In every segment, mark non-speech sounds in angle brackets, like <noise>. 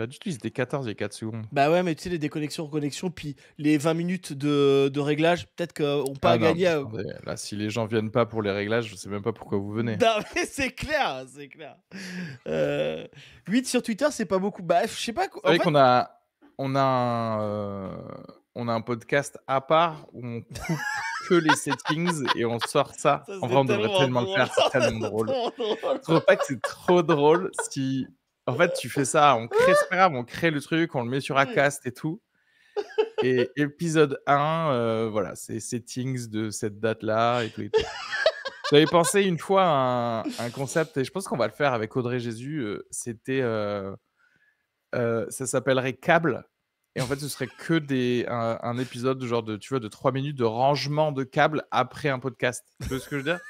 Pas du tout, 14 et 4 secondes. Bah ouais, mais tu sais, les déconnexions, reconnexions, puis les 20 minutes de, de réglage, peut-être qu'on pas ah Là, si les gens viennent pas pour les réglages, je sais même pas pourquoi vous venez. Non, mais c'est clair, c'est clair. 8 euh, sur Twitter, c'est pas beaucoup. Bah, je sais pas. Vous qu'on a, on a, un, euh, a un podcast à part où on coupe <laughs> que les settings et on sort ça. en vrai, on devrait tellement le faire, c'est tellement drôle. <laughs> Je trouve pas que c'est trop drôle si en fait, tu fais ça, on crée, on crée le truc, on le met sur Acast mmh. et tout. Et <laughs> épisode 1, euh, voilà, c'est settings de cette date-là et tout. J'avais pensé une fois à un, concept, et je pense qu'on va le faire avec Audrey Jésus. Euh, c'était. Euh, ça s'appellerait câble. Et en fait, ce serait que des, un, épisode genre de, tu vois, de 3 minutes de rangement de câbles après un podcast. Tu vois ce que je veux dire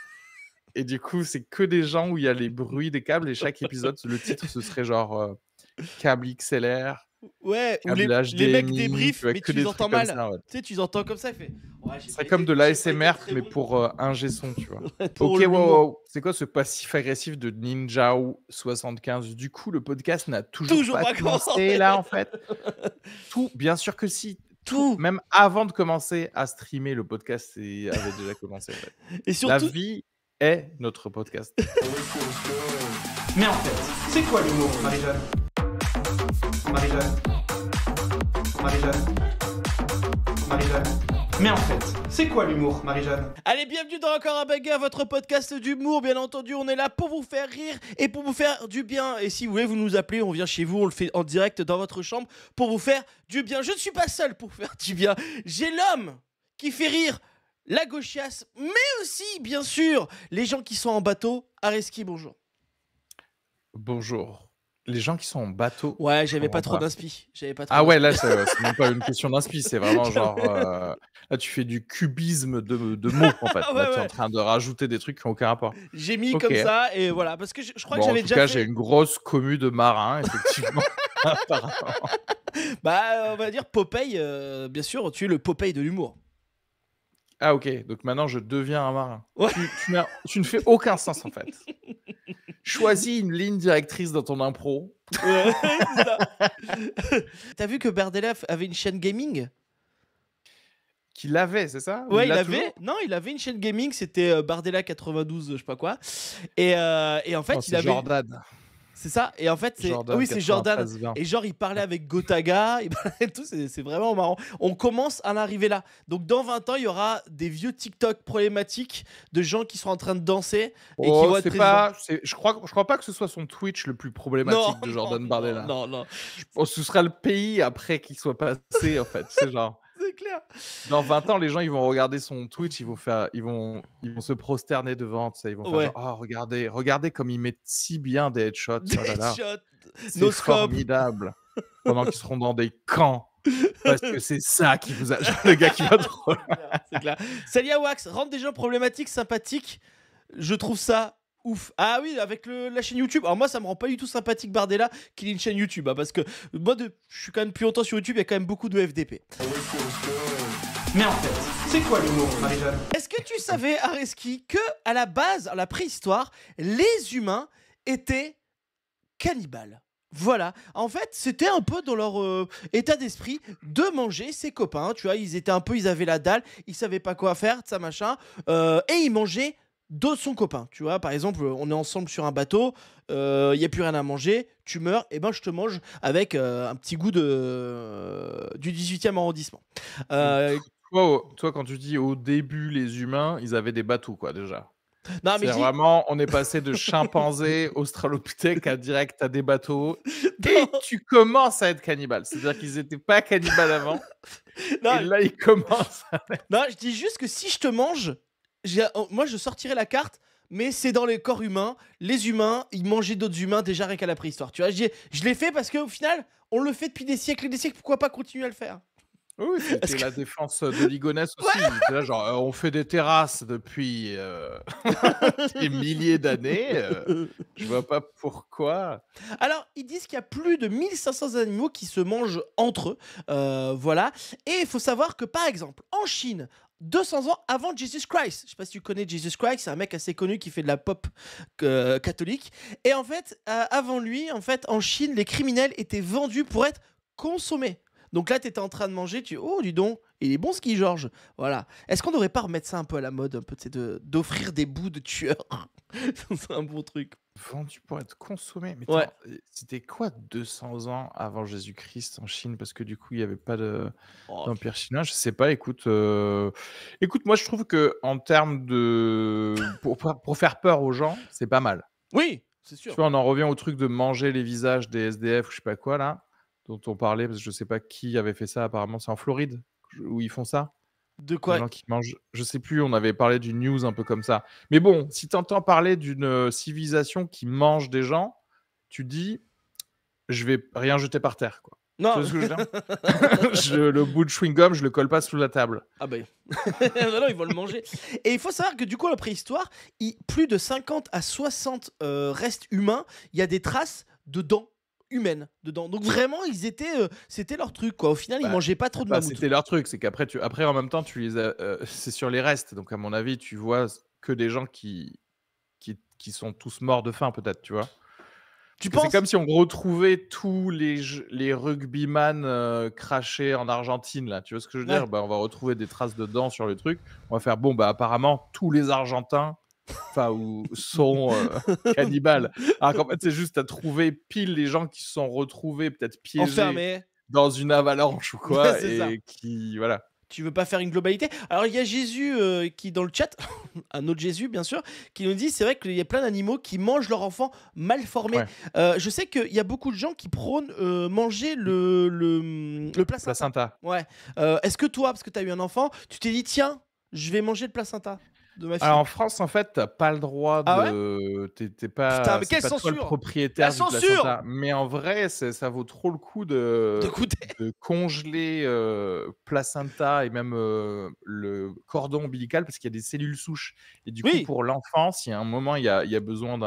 et du coup, c'est que des gens où il y a les bruits des câbles et chaque épisode, le titre, ce serait genre euh, câble XLR. Ouais, ou les, mecs débriefent, mais tu les entends mal. Tu sais, tu les entends comme ça, fait. ce serait comme de l'ASMR, mais pour un euh, G-son, tu vois. <laughs> ok, wow, wow. c'est quoi ce passif agressif de Ninjao75 Du coup, le podcast n'a toujours, pas, commencé. commencé, là, en fait. <laughs> Tout, bien sûr que si, tout. Même avant de commencer à streamer, le podcast avait déjà commencé. En fait. Et surtout, la vie est notre podcast. Mais en fait, c'est quoi l'humour, Marie-Jeanne Marie-Jeanne Marie-Jeanne Marie-Jeanne mais en fait, c'est quoi l'humour, Marie-Jeanne Allez, bienvenue dans Encore un à votre podcast d'humour. Bien entendu, on est là pour vous faire rire et pour vous faire du bien. Et si vous voulez, vous nous appelez, on vient chez vous, on le fait en direct dans votre chambre pour vous faire du bien. Je ne suis pas seul pour faire du bien. J'ai l'homme qui fait rire la gauchiasse, mais aussi, bien sûr, les gens qui sont en bateau. Areski, bonjour. Bonjour. Les gens qui sont en bateau. Ouais, j'avais pas, trop d'inspi. pas ah ouais, là, c'est même pas une question d'inspi, c'est vraiment <laughs> genre. Euh, là, tu fais du cubisme de, de mots, en fait. <laughs> là, tu es en train de rajouter des trucs qui n'ont aucun rapport. J'ai mis comme ça, et voilà. Parce que je, crois que j'avais déjà. En tout cas, j'ai une grosse commu de marins, effectivement. <laughs> bah, on va dire Popeye, euh, bien sûr, tu es le Popeye de l'humour. Ah ok, donc maintenant je deviens un marin. Tu, ne fais aucun sens en fait. <laughs> Choisis une ligne directrice dans ton impro. <laughs> T'as vu que Bardella avait une chaîne gaming qu'il avait, c'est ça Ouais, il, avait. Non, il avait une chaîne gaming, c'était euh, Bardella 92, je sais pas quoi. Et, euh, en fait, oh, il avait. C'est ça. Et en fait, c'est Jordan, oui, c'est Jordan. Et genre, il parlait avec Gotaga, il tout. C'est, c'est vraiment marrant. On commence à l'arriver là. Donc, dans 20 ans, il y aura des vieux TikTok problématiques de gens qui sont en train de danser et qui oh, c'est pas, je crois, je crois pas que ce soit son Twitch le plus problématique <laughs> de Jordan Bardella. Non, non. non. Ce sera le pays après qu'il soit passé, en fait. C'est genre clair. Dans 20 ans, les gens, ils vont regarder son Twitch, ils vont, faire, ils vont, ils vont se prosterner devant, ça ils vont faire oh, regardez, regardez comme il met si bien des headshots. Des oh headshots, formidable. Pendant qu'ils seront dans des camps. Parce que c'est ça qui vous a. <laughs> le gars qui va trop. c'est clair. Salia Wax, rendre des gens problématiques sympathiques, je trouve ça ouf. Ah oui, avec la chaîne YouTube. Alors moi, ça me rend pas du tout sympathique Bardella qu'il ait une chaîne YouTube, hein, parce que moi, je suis quand même plus longtemps sur YouTube, il y a quand même beaucoup de FDP. Mais en fait, c'est quoi le marie Est-ce que tu savais, Areski, que à la base, à la préhistoire, les humains étaient cannibales voilà, en fait, c'était un peu dans leur euh, état d'esprit de manger ses copains, tu vois, ils étaient un peu, ils avaient la dalle, ils savaient pas quoi faire, ça machin, euh, et ils mangeaient de son copain. Tu vois, par exemple, on est ensemble sur un bateau, il euh, n'y a plus rien à manger, tu meurs, et ben je te mange avec euh, un petit goût de, euh, du 18e arrondissement. <laughs> toi, quand tu dis au début, les humains, ils avaient des bateaux, quoi, déjà. Non, mais vraiment, on est passé de chimpanzé, <laughs> australopithèque à direct à des bateaux. <laughs> Et tu commences à être cannibale. C'est-à-dire qu'ils n'étaient pas cannibales avant. et là, ils commencent. non, je dis juste que si je te mange, euh, moi, je sortirais la carte mais c'est dans les corps humains. Les humains, ils mangeaient d'autres humains déjà rien qu'à la préhistoire. Tu vois, je, je l'ai fait parce qu'au final, on le fait depuis des siècles et des siècles. Pourquoi pas continuer à le faire oui, c'était la <laughs> défense de Ligonès aussi. Euh, on fait des terrasses depuis euh, <laughs> des milliers d'années. je vois pas pourquoi. Alors, ils disent qu'il y a plus de 1500 animaux qui se mangent entre eux. voilà. Et il faut savoir que, par exemple, en Chine, 200 ans avant Jesus Christ. Je ne sais pas si tu connais Jesus Christ, c'est un mec assez connu qui fait de la pop euh, catholique. Et en fait, euh, avant lui, en fait, en Chine, les criminels étaient vendus pour être consommés. Donc là, tu étais en train de manger, tu oh, du donc, il est bon ce qui Georges. Voilà. Est-ce qu'on devrait pas remettre ça un peu à la mode, un peu d'offrir des bouts de tueurs <laughs> C'est un bon truc. Vendu pour être consommé. Mais c'était quoi 200 ans avant Jésus-Christ en Chine Parce que du coup, il n'y avait pas de, oh, d'empire chinois. Je sais pas. Écoute, euh, écoute, moi, je trouve que en termes de pour, faire peur aux gens, c'est pas mal. Oui, c'est sûr. Tu on en revient au truc de manger les visages des SDF ou je sais pas quoi là, dont on parlait parce que je sais pas qui avait fait ça. Apparemment, c'est en Floride où ils font ça. De quoi je sais plus, on avait parlé d'une news un peu comme ça. Mais bon, si tu entends parler d'une euh, civilisation qui mange des gens, tu dis je vais rien jeter par terre quoi. Non. ce que <laughs> <laughs> je, le bout de chewing gum, je le colle pas sous la table. Ah ben. <laughs> non, ils vont le manger. Et il faut savoir que du coup, la préhistoire, plus de 50 à 60 euh, restes humains, il y a des traces de dents humaine dedans. Donc vraiment, ils étaient, euh, c'était leur truc quoi. Au final, ils bah, mangeaient pas trop de bah, C'était leur truc, c'est qu'après tu, après en même temps, tu les, euh, <laughs> c'est sur les restes. Donc à mon avis, tu vois que des gens qui, qui, sont tous morts de faim peut-être, tu vois. Tu penses... C'est comme si on retrouvait tous les, les rugbyman euh, crachés en Argentine, là. Tu vois ce que je veux dire bah, On va retrouver des traces de dents sur le truc. On va faire, bon, bah, apparemment, tous les Argentins enfin ou sont euh, <laughs> cannibales. Alors qu'en fait, c'est juste à trouver pile les gens qui se sont retrouvés peut-être piégés Enfermés. dans une avalanche ou <laughs> quoi et qui voilà. Tu veux pas faire une globalité Alors il y a Jésus euh, qui dans le chat, <laughs> un autre Jésus bien sûr, qui nous dit c'est vrai qu'il y a plein d'animaux qui mangent leurs enfants mal formés. Euh, je sais qu'il y a beaucoup de gens qui prônent manger le, le, hum, placenta. Ouais. Est-ce que toi, parce que tu as eu un enfant, tu t'es dit tiens, je vais manger le placenta en France, en fait, t'as pas le droit ah de. t'es, pas. propriétaire La censure Mais en vrai, ça vaut trop le coup de. congeler euh, placenta et même euh, le cordon ombilical parce qu'il y a des cellules souches. Et du coup, pour l'enfant, s'il y a un moment, il y a, besoin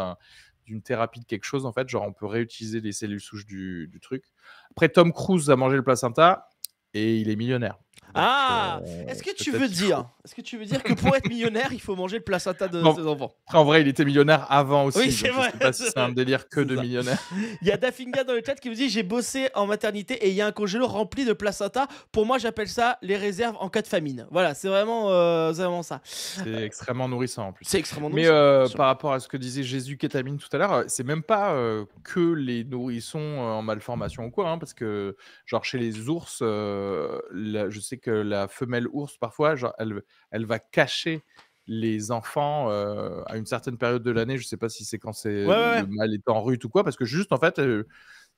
d'une thérapie de quelque chose en fait genre on peut réutiliser les cellules souches du, du truc après Tom Cruise a mangé le placenta et il est millionnaire ah Est-ce que euh, tu veux dire Est-ce que tu veux dire que pour être millionnaire, il faut manger le placenta de ses enfants En vrai, il était millionnaire avant aussi. Oui, c'est vrai. C'est un délire que de millionnaire. Il y a Dafinga dans le chat qui vous dit j'ai bossé en maternité et il y a un congélo rempli de placenta. Pour moi, j'appelle ça les réserves en cas de famine. Voilà, c'est vraiment, euh, vraiment ça. C'est extrêmement nourrissant en plus. C'est extrêmement nourrissant. Mais euh, par rapport à ce que disait Jésus Kétamine tout à l'heure, euh, c'est même pas que les nourrissons en malformation ou quoi, hein, parce que genre chez les ours, je sais que la femelle ours, parfois, elle, elle va cacher les enfants à une certaine période de l'année. Je sais pas si c'est quand c'est le mâle est en rut ou quoi, parce que juste en fait, si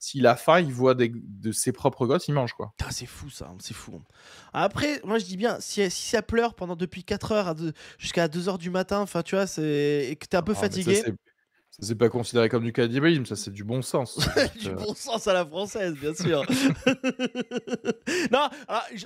s'il a faim, il voit de ses propres gosses, il mange quoi. Ah, c'est fou ça, hein, c'est fou. Hein. Après, moi je dis bien, si, si ça pleure pendant depuis 4 heures jusqu'à 2 heures du matin, enfin tu vois, c'est, et que t'es un peu ah, fatigué c'est pas considéré comme du cannibalisme, ça c'est du bon sens. <laughs> du euh, bon sens à la française, bien sûr. <laughs> non,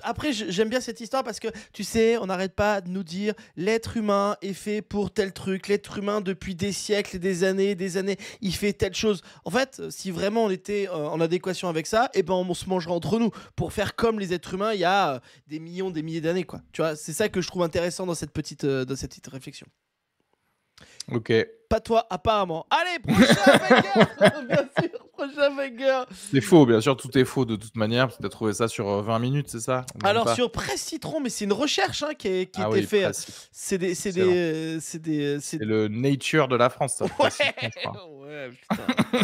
après j'aime bien cette histoire parce que tu sais, on n'arrête pas de nous dire l'être humain est fait pour tel truc, l'être humain depuis des siècles des années des années, il fait telle chose. En fait, euh, si vraiment on était euh, en adéquation avec ça, eh ben on se mangerait entre nous pour faire comme les êtres humains il y a des millions, des milliers d'années quoi. Tu vois, c'est ça que je trouve intéressant dans cette petite dans cette petite réflexion. Ok. Pas toi, apparemment. Allez, prochain vainqueur <laughs> <laughs> Bien sûr, prochain vainqueur C'est faux, bien sûr, tout est faux de toute manière, Tu as trouvé ça sur 20 euh, minutes, c'est ça Alors, sur Presse Citron, mais c'est une recherche hein, qui, est, qui ah était faite. C'est des. C'est des, euh, euh, le nature de la France, ça. Ouais, <laughs> ouais putain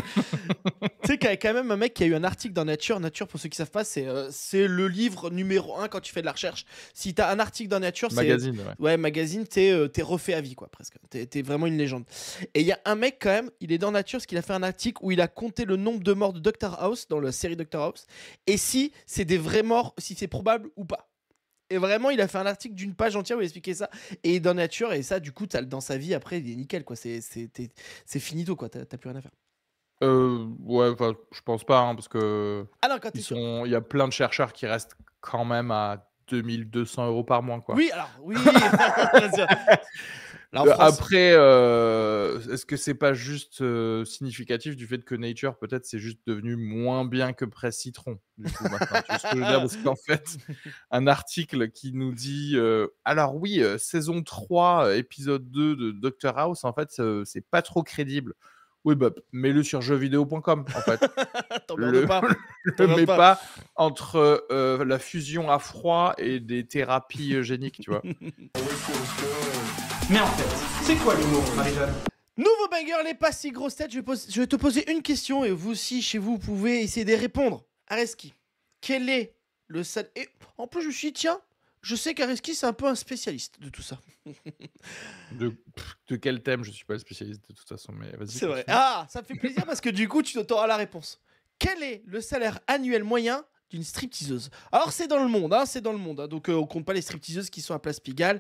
il y a quand même un mec qui a eu un article dans Nature. Nature, pour ceux qui savent pas, c'est euh, c'est le livre numéro un quand tu fais de la recherche. Si tu as un article dans Nature, c'est. Magazine, ouais. magazine, euh, t'es refait à vie, quoi, presque. T'es es vraiment une légende. Et il y a un mec, quand même, il est dans Nature, parce qu'il a fait un article où il a compté le nombre de morts de dr House, dans la série dr House, et si c'est des vrais morts, si c'est probable ou pas. Et vraiment, il a fait un article d'une page entière où il expliquait ça. Et dans Nature, et ça, du coup, as, dans sa vie, après, il est nickel, quoi. C'est finito, quoi. T'as plus rien à faire. Euh, ouais, je pense pas, hein, parce que ah il y a plein de chercheurs qui restent quand même à 2200 euros par mois, quoi. Oui, alors, oui. <laughs> Euh, après, euh, est-ce que c'est pas juste significatif du fait que Nature, peut-être, c'est juste devenu moins bien que Presse Citron, du coup, maintenant. que Parce qu'en fait, <laughs> un article qui nous dit Alors, oui, saison 3, épisode 2 de Doctor House, en fait, c'est pas trop crédible. Oui, bah, mets-le sur jeuxvideo.com, en fait. <laughs> le, pas. <laughs> le mets pas. entre euh, la fusion à froid et des thérapies euh, géniques, tu vois. <laughs> Mais en fait, c'est quoi l'humour, marie Nouveau banger, les pas si grosse tête. Je, je vais te poser une question et vous aussi, chez vous, vous pouvez essayer de répondre. Areski, quel est le sale en plus, je suis tiens, je sais qu'Areski, c'est un peu un spécialiste de tout ça. <laughs> de, quel thème Je ne suis pas spécialiste de toute façon, mais vas-y. C'est vrai. Ah, ça me fait plaisir parce que du coup, tu auras la réponse. Quel est le salaire annuel moyen d'une stripteaseuse. Alors c'est dans le monde, hein, c'est dans le monde. Hein. donc on euh, on compte pas les stripteaseuses qui sont à Place Pigalle.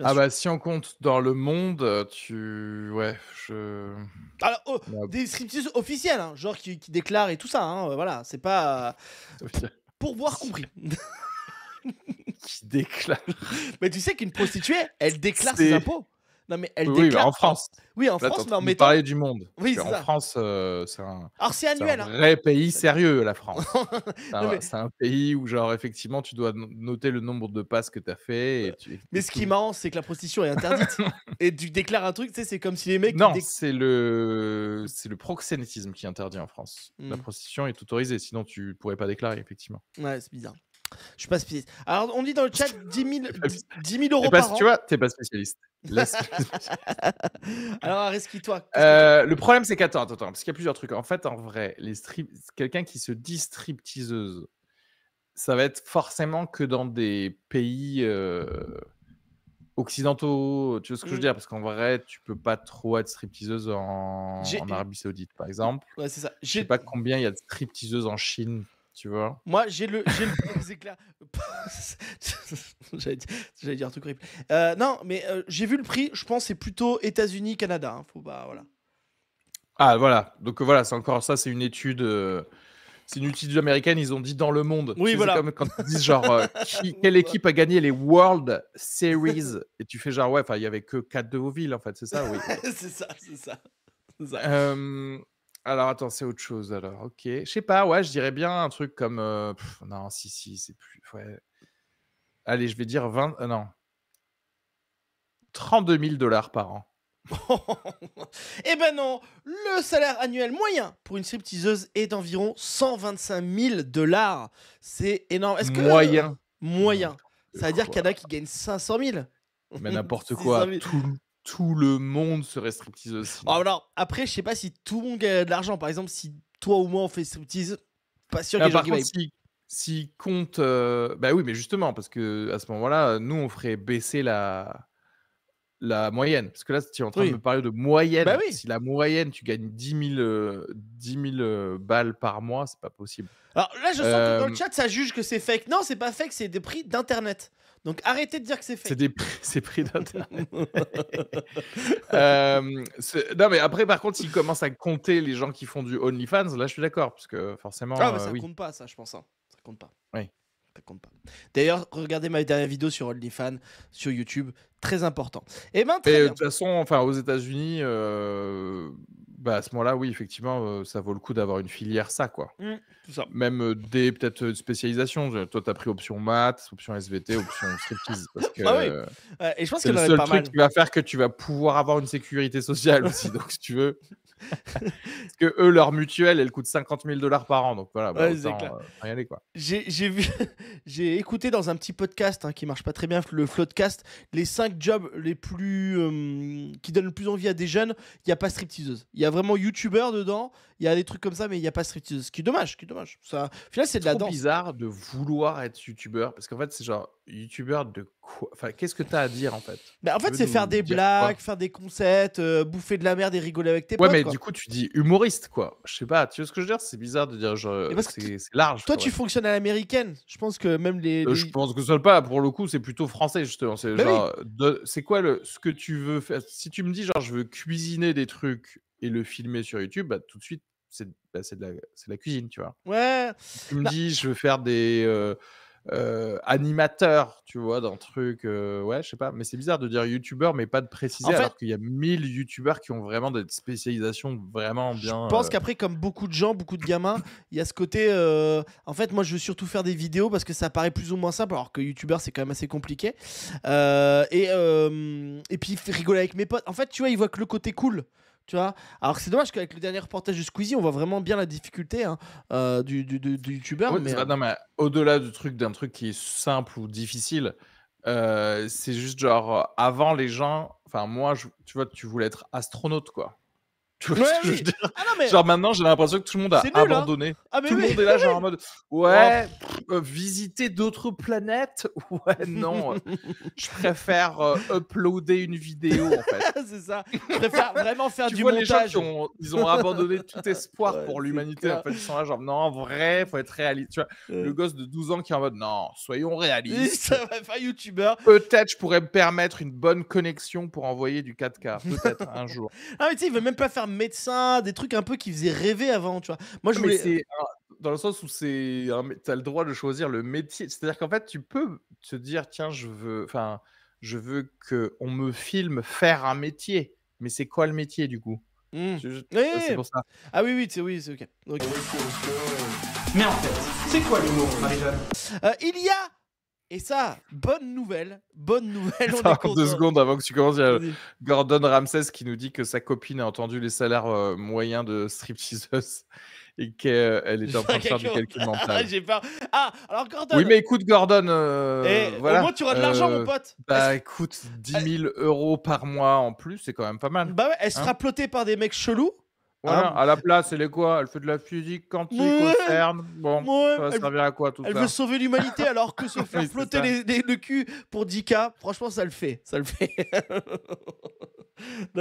Ah bah si on compte dans le monde, euh, tu ouais je. Alors oh, des stripteaseuses officielles, hein, genre qui, déclarent et tout ça. Hein, euh, voilà, c'est pas pour voir <laughs> compris. <laughs> qui <laughs> déclare. Mais tu sais qu'une prostituée, elle déclare ses impôts. Non, mais elle déclare. en France. Oui, en France, mais en mettant. du monde. Oui, en ça. France, euh, c'est un. Alors, c'est annuel. un hein. vrai pays sérieux, la France. <laughs> c'est un pays où, genre, effectivement, tu dois noter le nombre de passes que tu as fait. Mais ce qui est marrant, c'est que la prostitution est interdite. <laughs> et tu déclares un truc, tu sais, c'est comme si les mecs. Non, c'est le... le proxénétisme qui est interdit en France. La mmh. prostitution est autorisée, sinon tu pourrais pas déclarer, effectivement. Ouais, c'est bizarre. Je suis pas spécialiste. Alors, on dit dans le chat 10 000, <laughs> euros par an. Tu vois, t'es pas spécialiste. <laughs> Alors, risque toi. Euh, le problème, c'est qu'attends, attends, parce qu'il y a plusieurs trucs. En fait, en vrai, les quelqu'un qui se dit stripteaseuse, ça va être forcément que dans des pays euh, occidentaux. Tu vois ce que je veux mm. dire Parce qu'en vrai, tu peux pas trop être stripteaseuse en, Arabie Saoudite, par exemple. Ouais, c'est ça. Je sais pas combien il y a de stripteaseuses en Chine, tu vois. Moi, j'ai le, j'ai le <laughs> j'allais, dire, j'allais dire un truc horrible. Euh, non, mais euh, j'ai vu le prix. Je pense c'est plutôt États-Unis, Canada. Hein, faut pas, voilà. Ah voilà. Donc euh, voilà, c'est encore ça. C'est une étude. c'est une étude américaine, ils ont dit dans le monde. Oui, voilà. comme quand ils disent genre, <laughs> quelle équipe a gagné les World Series Et tu fais genre, ouais, enfin, il n'y avait que 4 de vos villes, en fait, c'est ça, oui. <laughs> c'est ça, c'est ça. ça. Alors attends, c'est autre chose alors. Ok. Je sais pas, ouais, je dirais bien un truc comme. non, si, si, c'est plus. Allez, je vais dire 20. Euh, non. 32 000 dollars par an. <laughs> Eh ben non, le salaire annuel moyen pour une stripteaseuse est d'environ 125 000 dollars. C'est énorme. est que Moyen. Moyen. Ça veut dire qu'il y en a qui gagnent 500 000. Mais n'importe <laughs> quoi. Tout, tout le monde serait striptease aussi. alors, après, je sais pas si tout le monde gagne de l'argent. Par exemple, si toi ou moi on fait striptease, pas sûr que ah, les gens S'ils comptent. compte, euh, bah oui, mais justement, parce que à ce moment-là, nous, on ferait baisser la, la moyenne. Parce que là, tu es en train de me parler de moyenne. Bah si la moyenne, tu gagnes 10 000, euh, euh, balles par mois, c'est pas possible. Alors là, je sens que dans le chat, ça juge que c'est fake. Non, c'est pas fake, c'est des prix d'Internet. Donc arrêtez de dire que c'est fait. C'est des <laughs> c'est prix <laughs> euh, non mais après par contre s'ils commencent à compter les gens qui font du OnlyFans, là je suis d'accord parce que forcément. Ah, euh, ça ne compte pas ça je pense Ça hein. ça compte pas. Oui. Ça compte pas. D'ailleurs regardez ma dernière vidéo sur OnlyFans sur YouTube très important. Eh ben, Et euh, de toute façon enfin aux États-Unis bah à ce moment-là, oui, effectivement, euh, ça vaut le coup d'avoir une filière ça, quoi. Mmh, tout ça. Même euh, des peut-être euh, spécialisations. Toi, tu as pris option maths, option SVT, option <laughs> striptease. Parce que, ah et je pense c'est le seul truc qui va faire que tu vas pouvoir avoir une sécurité sociale aussi. donc, si tu veux, que eux, leur mutuelle, elle coûte 50 000 dollars par an. Donc voilà, bah, ouais, euh, quoi. J'ai, vu, <laughs> j'ai écouté dans un petit podcast hein, qui marche pas très bien, le Floodcast, les 5 jobs les plus. Euh, qui donnent le plus envie à des jeunes. Il n'y a pas stripteaseuse. Il y a vraiment youtubeur dedans, il y a des trucs comme ça, mais il n'y a pas stripteaseuse. qui est dommage, qui est dommage. Ça, au c'est, de la bizarre de vouloir être youtubeur parce qu'en fait, c'est genre youtubeur de quoi Enfin, qu'est-ce que t'as à dire en fait bah, En fait, c'est faire des blagues, faire des concepts, euh, bouffer de la merde et rigoler avec tes potes. Ouais, mais du coup, tu dis humoriste quoi. Je sais pas, tu vois ce que je veux dire C'est bizarre de dire genre. C'est large. Toi, tu fonctionnes à l'américaine. Je pense que même les. Euh, je pense que ça pas. Pour le coup, c'est plutôt français justement. C'est bah C'est quoi le... ce que tu veux faire Si tu me dis genre, je veux cuisiner des trucs et le filmer sur YouTube, bah, tout de suite, c'est bah, de, la... cuisine, tu vois. Ouais. tu me bah dis, je veux faire des. Euh, euh, animateur, tu vois, d'un truc. Euh, ouais, je sais pas. Mais c'est bizarre de dire youtubeur, mais pas de préciser, alors qu'il y a 1000 youtubeurs qui ont vraiment des spécialisations vraiment bien. Je pense euh. qu'après, comme beaucoup de gens, beaucoup de gamins, il y a ce côté. en fait, moi, je veux surtout faire des vidéos parce que ça paraît plus ou moins simple, alors que youtubeur, c'est quand même assez compliqué. et, et puis, rigoler avec mes potes. En fait, tu vois, ils voient que le côté cool. Alors c'est dommage qu'avec le dernier reportage de Squeezie, on voit vraiment bien la difficulté hein, euh, du, du, youtubeur. Euh, au-delà du truc d'un truc qui est simple ou difficile, euh, c'est juste genre avant les gens, enfin moi, tu vois, tu voulais être astronaute quoi. Genre maintenant, j'ai l'impression que tout le monde a hein. abandonné. Ah, tout le monde est là, genre en mode <laughs> Ouais, euh, visiter d'autres planètes <laughs> Ouais, non. Euh, je préfère euh, uploader une vidéo en fait. <laughs> c'est ça. Je préfère vraiment faire tu du vois, Les gens ont, ils ont abandonné tout espoir pour l'humanité. En fait, ils sont là, genre Non, en vrai, faut être réaliste. Tu vois, le gosse de 12 ans qui est en mode Non, soyons réalistes. ça va faire youtubeur. Peut-être je pourrais me permettre une bonne connexion pour envoyer du 4K. Peut-être un jour. Ah, mais tu sais, il veut même pas faire médecin, des trucs un peu qui faisaient rêver avant, tu vois. Moi, je voulais. Dans le sens où c'est, t'as le droit de choisir le métier. C'est-à-dire qu'en fait, tu peux te dire, tiens, je veux, enfin, je veux que on me filme faire un métier. Mais c'est quoi le métier du coup mmh. euh, C'est pour ça. Ah oui, oui, c'est oui, ok. Mais en fait, c'est quoi l'humour, marie euh, Il y a et ça, bonne nouvelle, bonne nouvelle. <laughs> On deux secondes avant que tu commences, il y a Gordon Ramsès qui nous dit que sa copine a entendu les salaires euh, moyens de Strip stripteaseuse et qu'elle est <laughs> en train de faire du calcul mental. Ah, ah, alors Gordon. Oui, mais écoute, Gordon. Euh, au moins, tu auras de l'argent, mon euh, pote. Bah, écoute, 10 000 euros par mois en plus, c'est quand même pas mal. Bah elle hein. sera plotée par des mecs chelous. Hein à la place, elle est quoi Elle fait de la physique quantique au Bon, ça va à quoi tout elle ça Elle veut sauver l'humanité alors que <laughs> se faire flotter les, les, le cul pour 10K, franchement, ça le fait. Ça le fait. <laughs>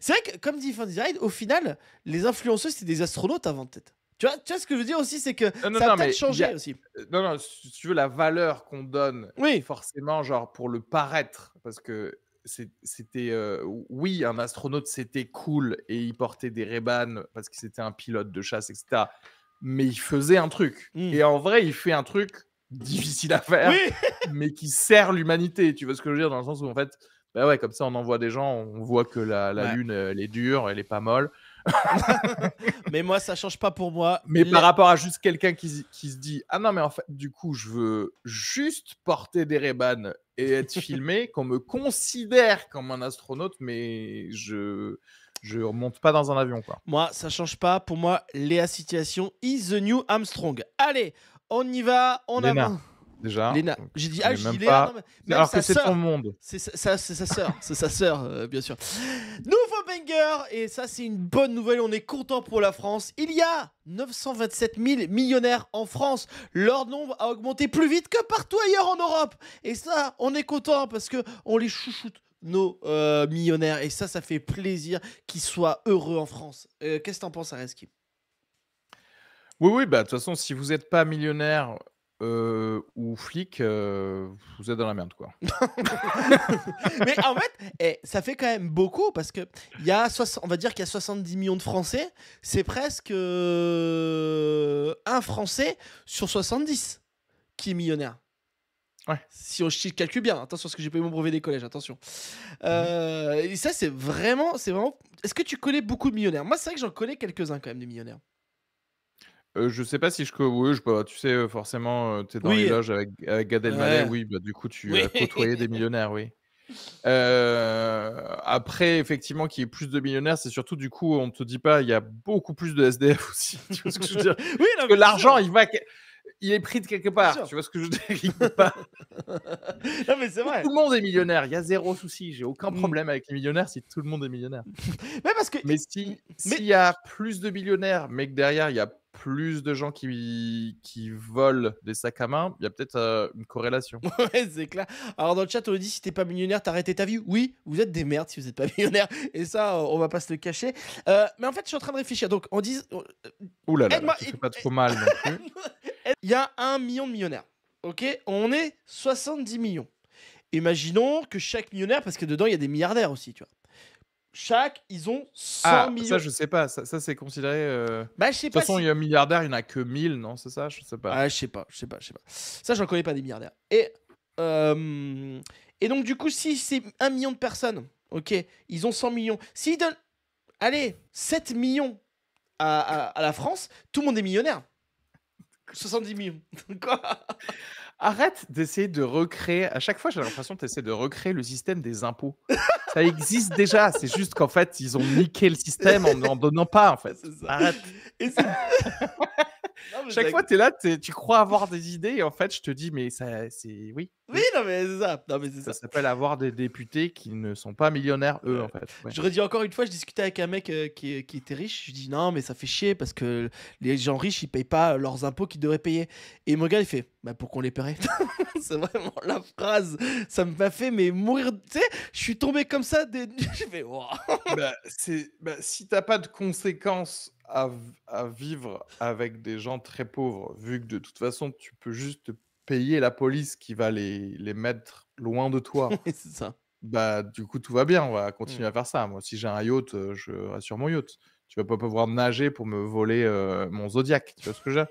c'est vrai que, comme dit Fandesign, au final, les influenceuses, c'est des astronautes avant, peut-être. Tu vois, tu vois, ce que je veux dire aussi, c'est que ça a peut-être changé aussi. Non, non, si tu veux, la valeur qu'on donne, oui. forcément, genre pour le paraître, parce que c'était euh, oui un astronaute c'était cool et il portait des ray parce que c'était un pilote de chasse etc mais il faisait un truc hmm. et en vrai il fait un truc difficile à faire <laughs> mais qui sert l'humanité tu vois ce que je veux dire dans le sens où en fait bah ouais comme ça on envoie des gens on voit que la, lune elle est dure elle est pas molle <laughs> mais moi, ça change pas pour moi. Mais par rapport à juste quelqu'un qui, se dit Ah non, mais en fait, du coup, je veux juste porter des ray et être <laughs> filmé, qu'on me considère comme un astronaute, mais je. Je remonte pas dans un avion, quoi. Moi, ça change pas. Pour moi, Léa Situation is the new Armstrong. Allez, on y va, on avance déjà. Léna. J'ai dit, ah, Alors que c'est son monde. C'est sa, sœur, c'est sa sœur, euh, bien sûr. Nouveau banger, et ça, c'est une bonne nouvelle. On est content pour la France. Il y a 927 000 millionnaires en France. Leur nombre a augmenté plus vite que partout ailleurs en Europe. Et ça, on est content parce que on les chouchoute nos euh, millionnaires. Et ça, ça fait plaisir qu'ils soient heureux en France. Euh, qu'est-ce que t'en penses, Areski oui, oui, bah, de toute façon, si vous n'êtes pas millionnaire, ou flic, vous êtes dans la merde, quoi. <laughs> mais en fait, eh, ça fait quand même beaucoup parce que il y a on va dire qu'il y a 70 millions de Français, c'est presque un Français sur 70 qui est millionnaire. Ouais. Si on je calcule bien, attention parce que j'ai pas eu mon brevet des collèges, attention. Mmh euh, et ça c'est vraiment, c'est vraiment. Est-ce que tu connais beaucoup de millionnaires Moi c'est vrai que j'en connais quelques-uns quand même des millionnaires je sais pas si je. Oui, bah, tu sais, forcément, tu es dans oui. les loges avec, avec Gad Elmaleh, oui, bah, du coup, tu as côtoyé des <laughs> millionnaires, oui. après, effectivement, qu'il y ait plus de millionnaires, c'est surtout du coup, on ne te dit pas, il y a beaucoup plus de SDF <laughs> aussi. Tu vois ce que je veux dire <laughs> Oui, que l'argent, il va. Il est pris de quelque part, tu vois ce que je veux dire non, mais c'est vrai. Tout le monde est millionnaire, il y a zéro souci, j'ai aucun mmh. problème avec les millionnaires si tout le monde est millionnaire. mais parce que. Mais s'il si, mais... y a plus de millionnaires, mais que derrière il y a plus de gens qui, qui volent des sacs à main, il y a peut-être euh, une corrélation. <laughs> ouais, c'est clair. Alors, dans le chat, on dit si t'es pas millionnaire, t'arrêtes arrêté ta vie. Oui, vous êtes des merdes si vous n'êtes pas <laughs> millionnaire. Et ça, euh, on va pas se le cacher. Euh, mais en fait, je suis en train de réfléchir. Donc, on dit. Ouh là là, pas <laughs> trop mal non plus. Il y a un million de millionnaires. Ok On est 70 millions. Imaginons que chaque millionnaire, parce que dedans, il y a des milliardaires aussi, tu vois chaque, ils ont 100 ah, millions. Ça, je sais pas. Ça, c'est considéré. Euh, bah, de toute façon, il y a un milliardaire, il n'y en a que 1000, non C'est ça Je sais pas. Ah, je sais pas, je sais pas, je sais pas. Ça, j'en connais pas des milliardaires. Et, euh, et donc, du coup, si c'est 1 million de personnes, ok, ils ont 100 millions. S'ils donnent, allez, 7 millions à, à, la France, tout le monde est millionnaire. 70 millions. <laughs> Arrête d'essayer de recréer. À chaque fois, j'ai l'impression que tu essaies de recréer le système des impôts. <laughs> ça existe déjà. C'est juste qu'en fait, ils ont niqué le système en n'en donnant pas, en fait. Arrête. Et <laughs> Chaque fois, tu es là, tu crois avoir des idées, et en fait, je te dis, mais ça, c'est. Oui. Oui, non, mais c'est ça. ça, s'appelle avoir des députés qui ne sont pas millionnaires, eux, en fait. j'aurais Je encore une fois, je discutais avec un mec euh, qui, était riche. Je lui dis, non, mais ça fait chier parce que les gens riches, ils payent pas leurs impôts qu'ils devraient payer. Et mon gars, il fait, bah, pour qu'on les paierait. <laughs> c'est vraiment la phrase. Ça m'a fait, mais mourir. Tu sais, je suis tombé comme ça. <laughs> je fais, bah, bah, si t'as pas de conséquences à, vivre avec des gens très pauvres, vu que de toute façon, tu peux juste payer la police qui va les, mettre loin de toi. <laughs> c'est ça. Bah, du coup, tout va bien, on va continuer hmm. à faire ça. Moi, si j'ai un yacht, euh, je rassure mon yacht. Tu vas pas pouvoir nager pour me voler euh, mon Zodiac, tu vois ce que j'ai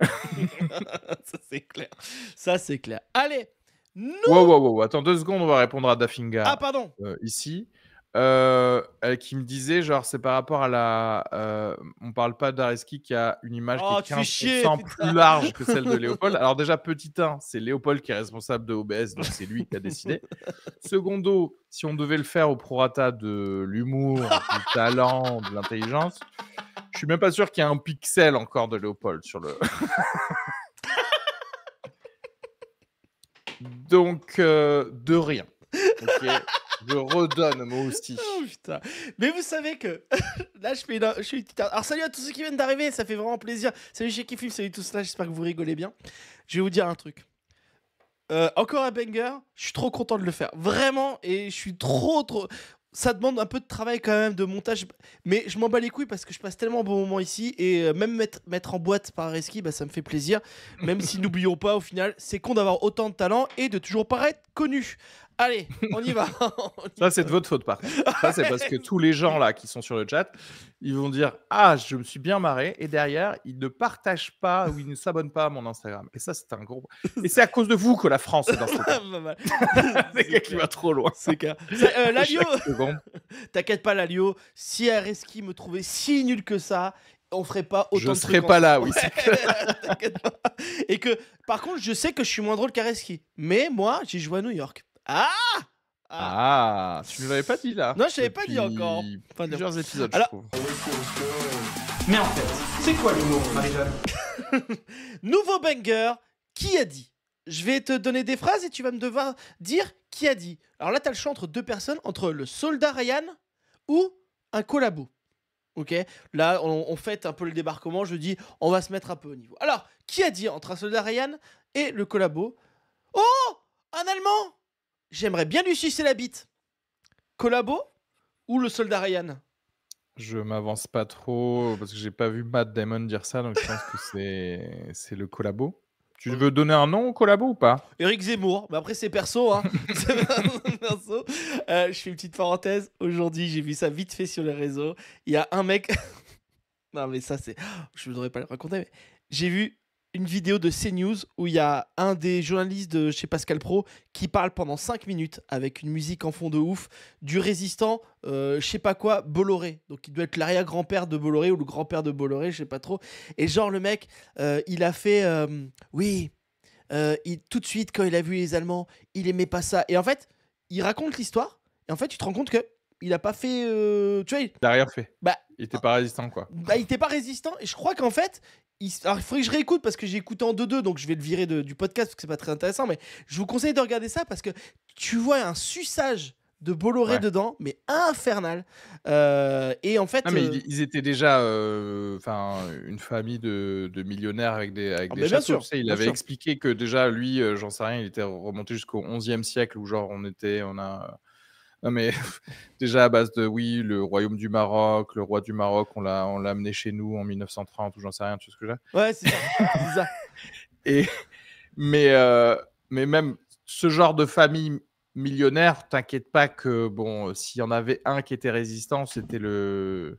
<laughs> Ça, c'est clair. Ça, c'est clair. Allez, nous... Wow, wow, attends deux secondes, on va répondre à Dafinga. Ah, pardon. Euh, ici. Euh, euh, qui me disait genre c'est par rapport à la euh, on parle pas d'Areski qui a une image qui oh, est 15% plus large que celle de Léopold alors déjà petit 1 c'est Léopold qui est responsable de OBS donc c'est lui qui a décidé <laughs> secondo si on devait le faire au prorata de l'humour du talent de l'intelligence je suis même pas sûr qu'il y ait un pixel encore de Léopold sur le <laughs> donc de rien ok je redonne mon oh, aussi. Mais vous savez que <laughs> là, je fais, une... je suis Alors, salut à tous ceux qui viennent d'arriver, ça fait vraiment plaisir. Salut chez Kiflim, salut tous là, j'espère que vous rigolez bien. Je vais vous dire un truc. Euh, encore un banger, je suis trop content de le faire. Vraiment, et je suis trop, trop. Ça demande un peu de travail quand même, de montage. Mais je m'en bats les couilles parce que je passe tellement de bons moments ici. Et euh, même mettre, mettre en boîte par Reski, bah, ça me fait plaisir. Même si, <laughs> n'oublions pas, au final, c'est con d'avoir autant de talent et de toujours paraître connu. Allez, on y va. <laughs> ça, c'est de votre faute, par c'est parce que tous les gens là qui sont sur le chat, ils vont dire Ah, je me suis bien marré. Et derrière, ils ne partagent pas ou ils ne s'abonnent pas à mon Instagram. Et ça, c'est un gros. Et c'est à cause de vous que la France est dans ce <laughs> <laughs> C'est quelqu'un qui va trop loin. C'est Lalio, euh, t'inquiète pas, Lalio. Si Areski me trouvait si nul que ça, on ferait pas autant je de serais pas là oui et que par contre je sais que je suis moins drôle qu'Areski mais moi j'ai joué à New York ah, ah ah, tu ne l'avais pas dit là Non, je l'avais pas dit encore. plusieurs épisodes, je Mais en fait, c'est quoi l'humour, marie <laughs> Nouveau banger, qui a dit Je vais te donner des phrases et tu vas me devoir dire qui a dit. Alors là, tu as le choix entre deux personnes, entre le soldat Ryan ou un collabo. Ok Là, on, on, fête un peu le débarquement, je dis, on va se mettre un peu au niveau. Alors, qui a dit entre un soldat Ryan et le collabo Oh Un Allemand J'aimerais bien lui sucer la bite. Collabo ou le soldat Ryan Je m'avance pas trop parce que j'ai pas vu Matt Damon dire ça, donc je pense que c'est, c'est le collabo. Tu veux donner un nom au collabo ou pas Eric Zemmour. Mais bah, après, c'est perso. Hein. <laughs> perso. Euh, je fais une petite parenthèse. Aujourd'hui, j'ai vu ça vite fait sur les réseaux. Il y a un mec. <laughs> non, mais ça, c'est. Je voudrais pas le raconter, mais j'ai vu une vidéo de CNews où il y a un des journalistes de chez Pascal Pro qui parle pendant cinq minutes avec une musique en fond de ouf du résistant, euh, je sais pas quoi, Bolloré. Donc il doit être l'arrière-grand-père de Bolloré ou le grand-père de Bolloré, je sais pas trop. Et genre le mec, euh, il a fait euh, oui, il, tout de suite quand il a vu les Allemands, il aimait pas ça. Et en fait, il raconte l'histoire et en fait, tu te rends compte que il a pas fait. tu vois, fait. Bah, il était pas résistant, quoi. Bah, il était pas résistant. Et je crois qu'en fait, alors, il faudrait que je réécoute parce que j'ai écouté en 2-2, donc je vais le virer du podcast parce que c'est pas très intéressant. Mais je vous conseille de regarder ça parce que tu vois un suçage de Bolloré dedans, mais infernal. Euh, et en fait, ah, mais euh, ils étaient déjà, euh, enfin, une famille de, millionnaires avec des, avec ah, il avait expliqué que déjà lui, j'en sais rien, il était remonté jusqu'au 11e siècle où genre on était, on a non, mais <laughs> déjà à base de oui, le royaume du Maroc, le roi du Maroc, on l'a, on l'a amené chez nous en 1930 ou j'en sais rien, tu sais ce que j'ai Ouais, c'est ça. <laughs> ça. Et, mais, euh, mais même ce genre de famille millionnaire, t'inquiète pas que bon, euh, s'il y en avait un qui était résistant, c'était le.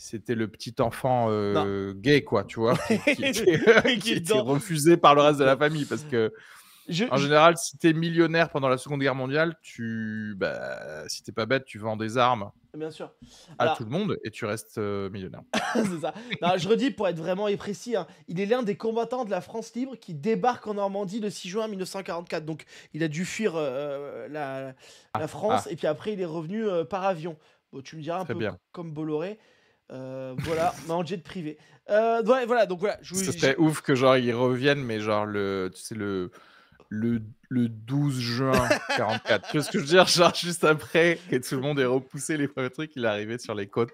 C'était le petit enfant euh, gay, quoi, tu vois, qui, qui <laughs> était refusé par le reste de la famille parce que en général, si es millionnaire pendant la Seconde Guerre mondiale, tu, bah, si t'es pas bête, tu vends des armes. Bien sûr. À tout le monde et tu restes euh, millionnaire. <laughs> c'est ça. Non, je redis pour être vraiment précis, hein, il est l'un des combattants de la France libre qui débarque en Normandie le 6 juin 1944. Donc il a dû fuir euh, la, ah, France ah. et puis après il est revenu euh, par avion. tu me diras un peu bien. comme Bolloré. voilà, <laughs> en jet privé. Euh, ouais, voilà, donc voilà. Je, ouf que genre ils reviennent, mais genre le, tu sais, le, le, 12 juin 44. <laughs> vois ce que je veux dire, genre juste après que tout le monde ait repoussé les premiers trucs, il est arrivé sur les côtes.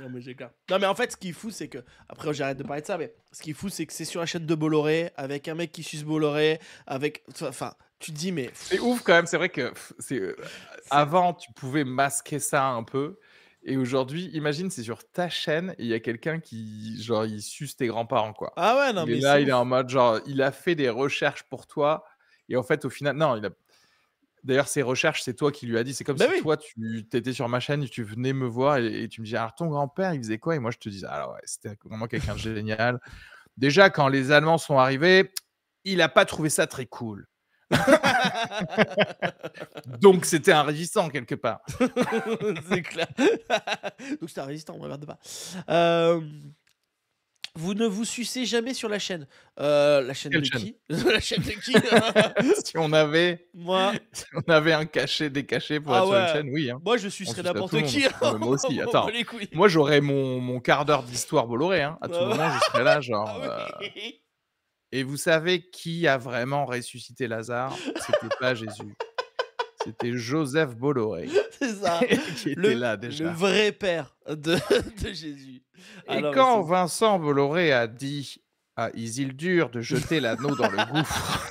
non mais j'ai Non mais en fait, ce qui est fou, c'est que après oh, j'arrête de parler de ça, mais ce qui est fou, c'est que c'est sur la chaîne de Bolloré avec un mec qui suce Bolloré, avec enfin, tu te dis mais. C'est ouf quand même. C'est vrai que euh, c'est avant tu pouvais masquer ça un peu. Et aujourd'hui, imagine, c'est sur ta chaîne il y a quelqu'un qui, genre, il suce tes grands-parents, quoi. Ah ouais, non, et mais. là, il est en mode, genre, il a fait des recherches pour toi. Et en fait, au final, non, il a. D'ailleurs, ces recherches, c'est toi qui lui as dit. C'est comme bah si toi, tu étais sur ma chaîne, tu venais me voir et, tu me disais, Ah, ton grand-père, il faisait quoi Et moi, je te disais, alors «Ah, ouais, c'était vraiment quelqu'un de génial. Déjà, quand les Allemands sont arrivés, il n'a pas trouvé ça très cool. <laughs> Donc c'était un résistant quelque part. <laughs> c'est clair. <laughs> Donc c'était un résistant, on regarde pas. Euh... Vous ne vous sucez jamais sur la chaîne. Euh, la, chaîne de qui La chaîne de qui Si on avait, moi, on avait un cachet, des cachets pour ah être sur chaîne, oui. Hein. Moi, je sucerais n'importe qui. Hein. moi aussi. Attends, moi, j'aurais mon, mon, quart d'heure d'histoire Bolloré. Hein. À tout ah moment, je serais là, genre. Ah euh, et vous savez qui a vraiment ressuscité Lazare C'était pas Jésus. C'était Joseph Bolloré. <laughs> C'est ça. <laughs> qui là déjà. Le vrai père de, <laughs> Jésus. Et quand Vincent Bolloré a dit à Isildur de jeter l'anneau dans le gouffre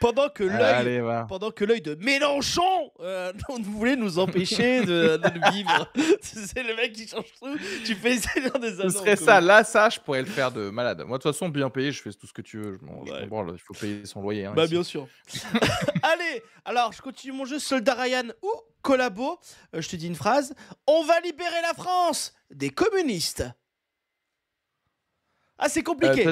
pendant que l'œil, pendant que l'œil de Mélenchon, euh, <laughs> voulait nous empêcher de, vivre. c'est <laughs> le mec qui change tout. Tu fais essayer des Ce serait ça. Là, ça, je pourrais le faire de malade. Moi, de toute façon, bien payé, je fais tout ce que tu veux. bon, il faut payer son loyer. Hein, bah, bien sûr. <laughs> Allez, alors, je continue mon jeu Soldat Ryan ou collabo. Euh, je te dis une phrase. On va libérer la France des communistes. Ah, c'est euh, compliqué.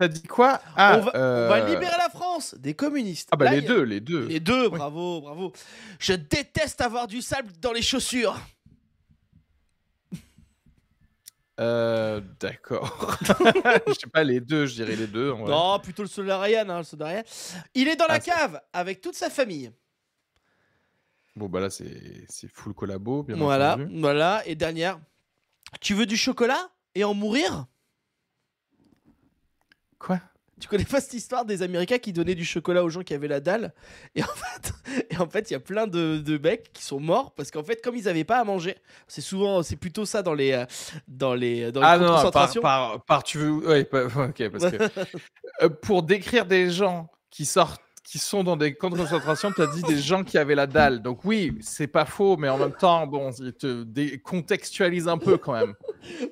Ça dit quoi ah, on, va, euh, libérer la France des communistes. Ah bah les deux, les deux. Les deux, bravo, bravo. Je déteste avoir du sable dans les chaussures. <laughs> Euh, d'accord. <laughs> je sais pas, les deux, je dirais les deux. Non, plutôt le soldat hein, le Ryan. Il est dans la ah, cave avec toute sa famille. Bon, bah là, c'est full collabo, bien Voilà, voilà. Et dernière, tu veux du chocolat et en mourir tu connais pas cette histoire des Américains qui donnaient du chocolat aux gens qui avaient la dalle Et en fait, <laughs> et en fait, il y a plein de, de mecs qui sont morts parce qu'en fait, comme ils n'avaient pas à manger, c'est souvent, c'est plutôt ça dans les, euh, dans les, dans les ah non, par, par, tu veux, ok, parce que <laughs> euh, pour décrire des gens qui sortent qui sont dans des camps de concentration, tu as dit des gens qui avaient la dalle. Donc oui, c'est pas faux, mais en même temps, bon, ils te décontextualisent un peu quand même.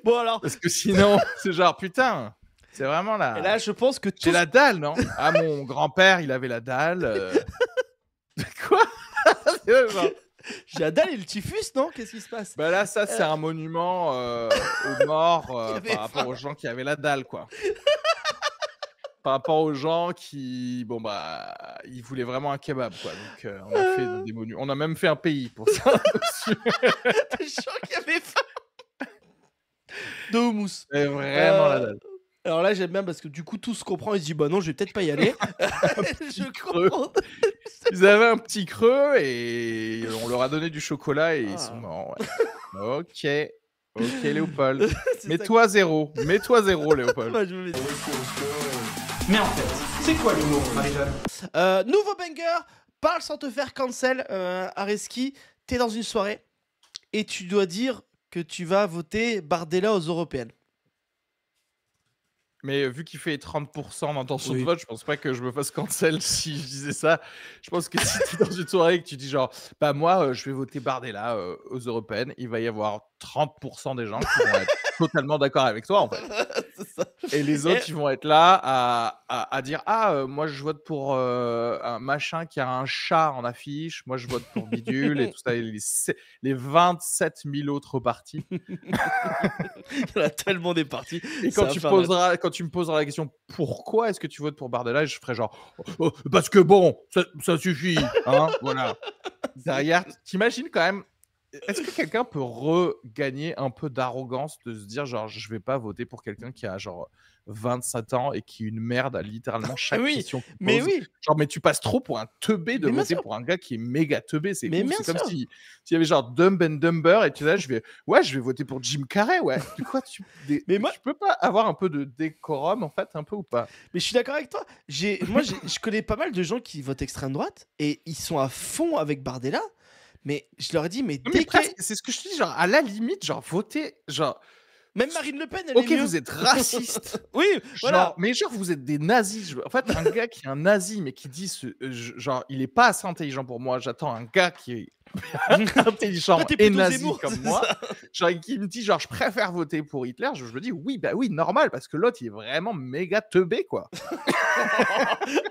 Bon alors. Parce que sinon, <laughs> c'est genre putain. C'est vraiment là. Et là, je pense que tu. J'ai la dalle, non Ah, mon <laughs> grand-père, il avait la dalle. Euh. <laughs> Quoi <laughs> J'ai la dalle et le typhus, non Qu'est-ce qui se passe Bah là, ça, c'est euh. un monument euh, aux morts par rapport aux gens qui avaient la dalle, quoi. par rapport aux gens qui, bon bah, ils voulaient vraiment un kebab, quoi. Donc on a fait des monuments. On a même fait un pays pour ça. des gens qui avaient faim. De Et vraiment la dalle. Alors là, j'aime bien parce que du coup, tout se comprend. Il se dit Bah non, je vais peut-être pas y aller. <laughs> <laughs> je comprends. Ils avaient un petit creux et on leur a donné du chocolat et ils sont ah. morts. ok. Ok, Léopold. <laughs> Mets-toi zéro. Mets-toi zéro, Léopold. Mais en fait, c'est quoi l'humour, marie euh, Nouveau banger. Parle sans te faire cancel, euh, Areski. T'es dans une soirée et tu dois dire que tu vas voter Bardella aux européennes. Mais euh, vu qu'il fait 30% d'intention de vote, je pense pas que je me fasse cancel <laughs> si je disais ça. Je pense que si tu es dans une soirée et que tu dis genre, bah moi, euh, je vais voter Bardella euh, aux européennes, il va y avoir 30% des gens qui vont être totalement d'accord avec toi en fait. <laughs> ça. Et les autres, qui vont être là à, à, dire Ah, euh, moi, je vote pour euh, un machin qui a un chat en affiche. Moi, je vote pour Bidule et tout ça. les, les 27 000 autres partis. Il y en a tellement des partis. Et quand tu, poseras, quand tu me poseras la question Pourquoi est-ce que tu votes pour Bardella Je ferai genre oh, oh, Parce que bon, ça, suffit. Hein, voilà. Derrière, t'imagines quand même est-ce que quelqu'un peut regagner un peu d'arrogance de se dire, genre, je vais pas voter pour quelqu'un qui a, genre, 27 ans et qui est une merde à littéralement <laughs> chaque oui, question Mais oui. Genre, mais tu passes trop pour un teubé de voter pour un gars qui est méga teubé. C'est comme si, il y avait, genre, Dumb and Dumber et tu sais, je vais, ouais, je vais voter pour Jim Carrey, ouais. mais moi... je peux pas avoir un peu de décorum, en fait, un peu ou pas Mais je suis d'accord avec toi. Moi, je connais pas mal de gens qui votent extrême droite et ils sont à fond avec Bardella. Mais je leur ai dit, mais, que C'est ce que je te dis, genre, à la limite, genre, voter, genre, même Marine Le Pen, elle Ok, est mieux. vous êtes raciste. <laughs> oui, genre, voilà. Mais genre, vous êtes des nazis. En fait, un gars qui est un nazi, mais qui dit ce, euh, genre, il est pas assez intelligent pour moi. J'attends un gars qui est <laughs> <laughs> intelligent et nazi comme moi, genre, qui me dit genre je préfère voter pour Hitler, je, me dis oui bah oui normal parce que l'autre il est vraiment méga teubé quoi.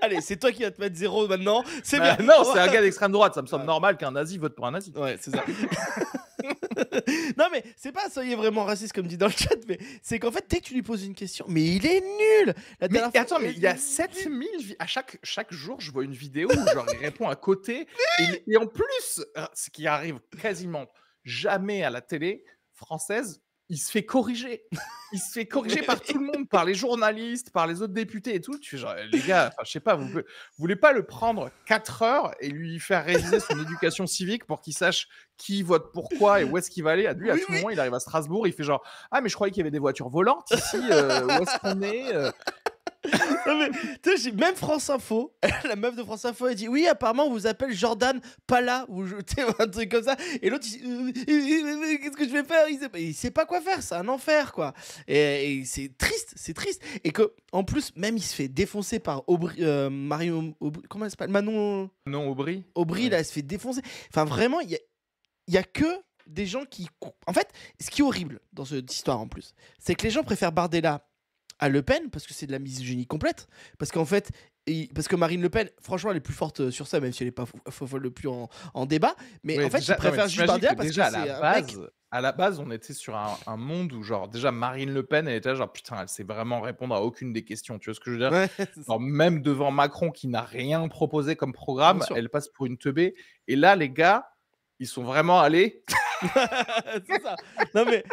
Allez c'est toi qui vas te mettre zéro maintenant, c'est bah bien. Non c'est un gars d'extrême droite, ça me semble normal qu'un nazi vote pour un nazi. Ouais c'est ça. <laughs> non, mais c'est pas soyez vraiment raciste comme dit dans le chat, mais c'est qu'en fait, dès que tu lui poses une question, mais il est nul attends, mais il y a 7000 à chaque, chaque jour, je vois une vidéo où il répond à côté. et, et en plus, hein, ce qui arrive quasiment jamais à la télé française, il se fait corriger. Il se fait corriger par tout le monde, par les journalistes, par les autres députés et tout. les gars, je sais pas, vous, voulez pas le prendre 4 heures et lui faire réviser son éducation civique pour qu'il sache qui vote pourquoi et où est-ce qu'il va aller. À lui, à tout moment, il arrive à Strasbourg, il fait genre Ah, mais je croyais qu'il y avait des voitures volantes ici, euh, où est-ce qu'on est, euh?» <laughs> mais, même France Info, <laughs> la meuf de France Info, elle dit Oui, apparemment, on vous appelle Jordan Pala, ou <laughs> un truc comme ça. Et l'autre, Qu'est-ce que je vais faire il sait, sait pas quoi faire, c'est un enfer, quoi. Et, c'est triste, c'est triste. Et que, en plus, même il se fait défoncer par Aubry, euh, comment elle s'appelle Manon. Non, Aubry. Aubry, là, elle se fait défoncer. Enfin, vraiment, il y a, a que des gens qui. En fait, ce qui est horrible dans cette histoire en plus, c'est que les gens préfèrent Bardella à Le Pen parce que c'est de la misogynie complète. Parce qu'en fait, parce que Marine Le Pen, franchement, elle est plus forte euh, sur ça, même si elle n'est pas le plus en, débat. Mais en fait, je préfère juste parce que c'est base, À la base, on était sur un, monde où, genre, déjà Marine Le Pen, elle était genre, putain, elle sait vraiment répondre à aucune des questions. Tu vois ce que je veux dire <laughs> Même devant Macron, qui n'a rien proposé comme programme, elle passe pour une teubée. Et là, les gars, ils sont vraiment allés. <laughs> c'est ça. Non, mais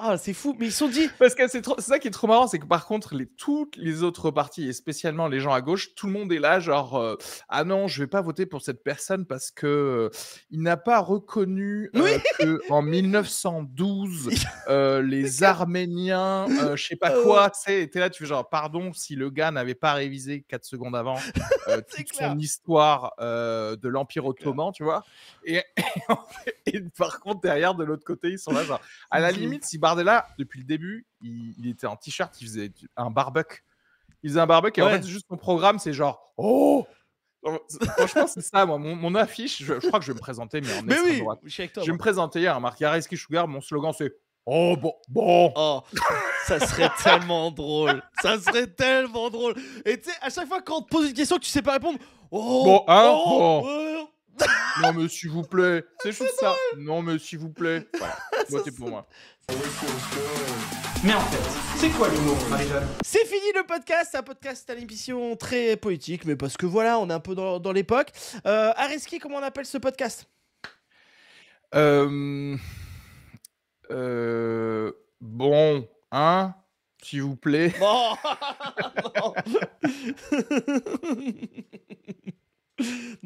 ah, c'est fou, mais ils sont dit. Parce que c'est, trop... ça qui est trop marrant, c'est que par contre, les... toutes les autres parties, et spécialement les gens à gauche, tout le monde est là, genre, euh, ah non, je vais pas voter pour cette personne parce que euh, il n'a pas reconnu euh, que en 1912, <laughs> les Arméniens, je sais pas quoi, oh. tu sais, là, tu fais genre, pardon, si le gars n'avait pas révisé 4 secondes avant <laughs> toute son histoire de l'Empire Ottoman, tu vois. <laughs> Et, par contre, derrière, de l'autre côté, ils sont là, genre, à la limite, si bah, Regardez-là, depuis le début, il, était en t-shirt, il faisait un barbecue. Il faisait un barbecue et en fait, juste mon programme, c'est genre Oh Franchement, c'est ça, moi. Mon, affiche, je, crois que je vais me présenter, mais en mais oui, droite. Je, toi, je vais me présenter hier Marc Yareski Sugar. Mon slogan, c'est Oh bon, bon. Oh, ça serait tellement drôle. Ça serait tellement drôle. Et tu sais, à chaque fois on te pose une question que tu sais pas répondre, oh, bon, hein, oh <laughs> non, mais s'il vous plaît. C'est juste ça. Non, mais s'il vous plaît. Moi, c'est <laughs> pour moi. Mais en fait, c'est quoi l'humour, Marie-Jeanne C'est fini le podcast. Un podcast à l'émission très poétique, mais parce que voilà, on est un peu dans, l'époque. Euh, Ariski comment on appelle ce podcast euh... Euh... Bon, hein S'il vous plaît. <laughs>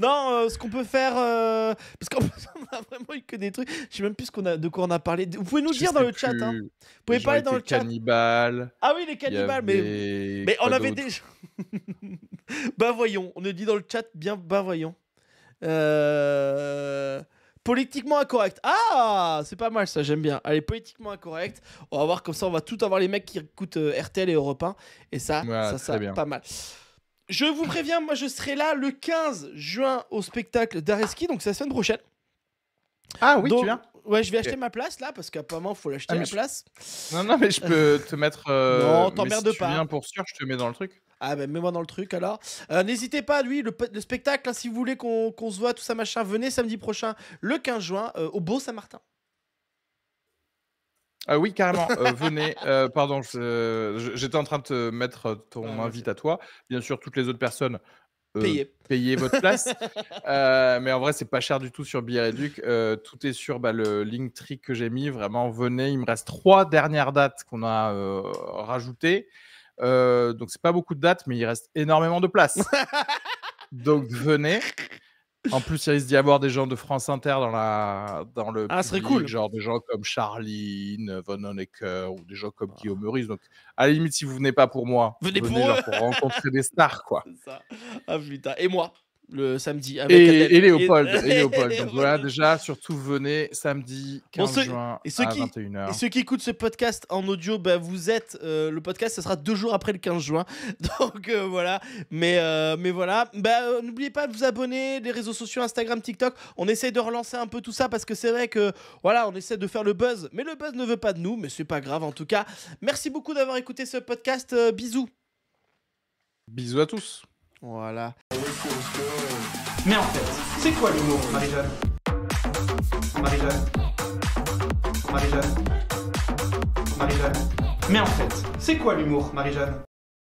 Non, euh, ce qu'on peut faire. Euh, parce parce qu'on <laughs> on a vraiment eu que des trucs. Je sais même plus qu'on a, de quoi on a parlé. Vous pouvez nous dire dans le chat. Hein. Vous pouvez parler dans le chat. Ah oui, les cannibales, mais. Mais on avait déjà. <laughs> bah voyons, on nous dit dans le chat bien bah voyons. Euh, politiquement incorrect. Ah, c'est pas mal ça, j'aime bien. Allez, politiquement incorrect. On va voir comme ça, on va tout avoir les mecs qui écoutent RTL et Europe 1. Et ça, ça, ça, pas mal je vous préviens, moi je serai là le 15 juin au spectacle d'Areski, donc c'est la semaine prochaine. Ah oui, tu viens Ouais, je vais acheter ma place là parce qu'apparemment faut l'acheter ah, ma place. Non, non, mais je peux <laughs> te mettre. Euh... Non, t'emmerde si pas. Tu viens pour sûr, je te mets dans le truc. Ah ben mets-moi dans le truc alors. Euh, n'hésitez pas, lui, le, spectacle, hein, si vous voulez qu'on se voit, tout ça machin, venez samedi prochain, le 15 juin, euh, au Beau Saint-Martin. Ah oui, carrément. Euh, <laughs> venez, euh, pardon, j'étais en train de mettre ton ah, invite à toi. Bien sûr, toutes les autres personnes, euh, Payez. votre place. <laughs> mais en vrai, c'est pas cher du tout sur Billet tout est sur bah, le le trick que j'ai mis. Vraiment, venez. Il me reste trois dernières dates qu'on a rajoutées. Euh, donc, c'est pas beaucoup de dates, mais il reste énormément de place. <laughs> Donc, venez. En plus, il risque d'y avoir des gens de France Inter dans, la, dans le. Ah, cool. Genre des gens comme Charline, Von Honecker ou des gens comme ah. Guillaume Meurice. Donc, à la limite, si vous venez pas pour moi, venez, venez pour, rencontrer des stars, quoi. <laughs> Ah putain. Et moi le samedi. Avec et, Léopold. Et... <laughs> Léopold. Donc voilà, déjà, surtout venez samedi 15 juin et ceux à qui, 21h. Et ceux qui écoutent ce podcast en audio, bah, vous êtes. Euh, le podcast, Ce sera deux jours après le 15 juin. <laughs> Donc euh, voilà. Mais, euh, mais voilà. Ben N'oubliez pas de vous abonner, les réseaux sociaux, Instagram, TikTok. On essaye de relancer un peu tout ça parce que c'est vrai que, voilà, on essaie de faire le buzz. Mais le buzz ne veut pas de nous, mais c'est pas grave en tout cas. Merci beaucoup d'avoir écouté ce podcast. bisous. Bisous à tous. Voilà. Mais en fait, c'est quoi l'humour, Marie-Jeanne Marie-Jeanne Marie-Jeanne Marie-Jeanne Mais en fait, c'est quoi l'humour, Marie-Jeanne